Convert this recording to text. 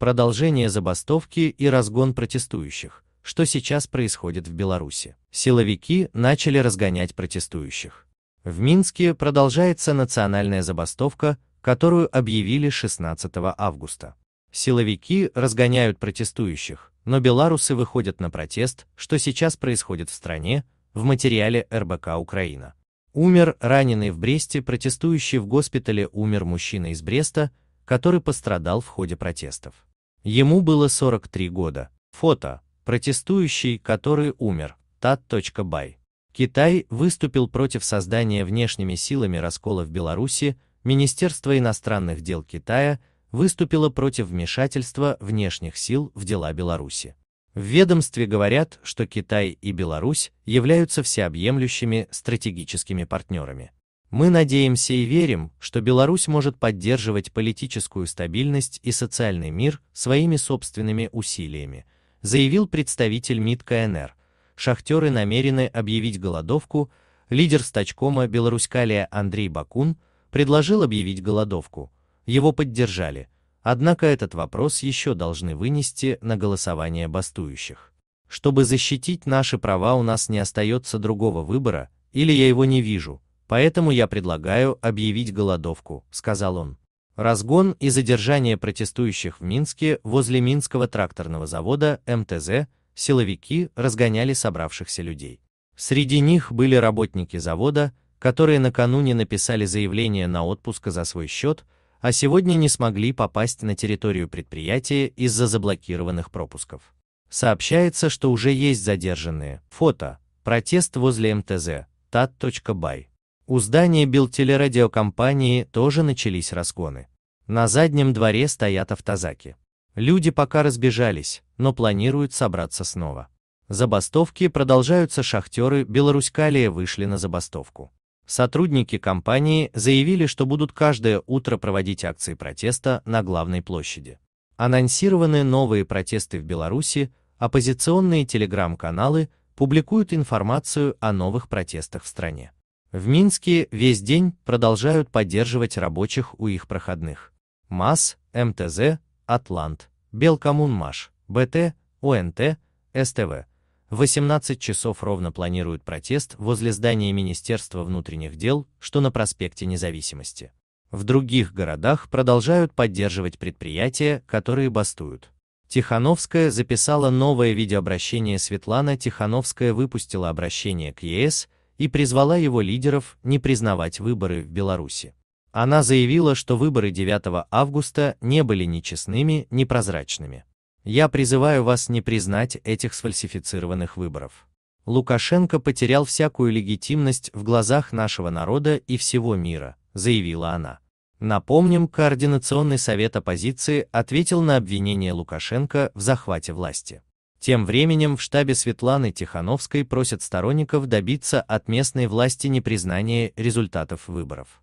продолжение забастовки и разгон протестующих, что сейчас происходит в Беларуси. Силовики начали разгонять протестующих. В Минске продолжается национальная забастовка, которую объявили 16 августа. Силовики разгоняют протестующих, но беларусы выходят на протест, что сейчас происходит в стране, в материале РБК «Украина». Умер раненый в Бресте протестующий в госпитале умер мужчина из Бреста, который пострадал в ходе протестов. Ему было 43 года. Фото. Протестующий, который умер. Tat.by. Китай выступил против создания внешними силами раскола в Беларуси, Министерство иностранных дел Китая выступило против вмешательства внешних сил в дела Беларуси. В ведомстве говорят, что Китай и Беларусь являются всеобъемлющими стратегическими партнерами. Мы надеемся и верим, что Беларусь может поддерживать политическую стабильность и социальный мир своими собственными усилиями, заявил представитель МИД КНР. Шахтеры намерены объявить голодовку, лидер стачкома Беларуськалия Андрей Бакун предложил объявить голодовку. Его поддержали. Однако этот вопрос еще должны вынести на голосование бастующих. Чтобы защитить наши права у нас не остается другого выбора, или я его не вижу, Поэтому я предлагаю объявить голодовку, сказал он. Разгон и задержание протестующих в Минске возле Минского тракторного завода МТЗ силовики разгоняли собравшихся людей. Среди них были работники завода, которые накануне написали заявление на отпуск за свой счет, а сегодня не смогли попасть на территорию предприятия из-за заблокированных пропусков. Сообщается, что уже есть задержанные. Фото. Протест возле МТЗ. tat.by. У здания Белтелерадиокомпании тоже начались разгоны. На заднем дворе стоят автозаки. Люди пока разбежались, но планируют собраться снова. Забастовки продолжаются, шахтеры Беларуськалия вышли на забастовку. Сотрудники компании заявили, что будут каждое утро проводить акции протеста на главной площади. Анонсированы новые протесты в Беларуси, оппозиционные телеграм-каналы публикуют информацию о новых протестах в стране. В Минске весь день продолжают поддерживать рабочих у их проходных. МАЗ, МТЗ, Атлант, Белкомунмаш, БТ, ОНТ, СТВ. 18 часов ровно планируют протест возле здания Министерства внутренних дел, что на проспекте Независимости. В других городах продолжают поддерживать предприятия, которые бастуют. Тихановская записала новое видеообращение Светлана Тихановская выпустила обращение к ЕС и призвала его лидеров не признавать выборы в Беларуси. Она заявила, что выборы 9 августа не были ни честными, ни прозрачными. Я призываю вас не признать этих сфальсифицированных выборов. Лукашенко потерял всякую легитимность в глазах нашего народа и всего мира, заявила она. Напомним, Координационный совет оппозиции ответил на обвинение Лукашенко в захвате власти. Тем временем в штабе Светланы Тихановской просят сторонников добиться от местной власти непризнания результатов выборов.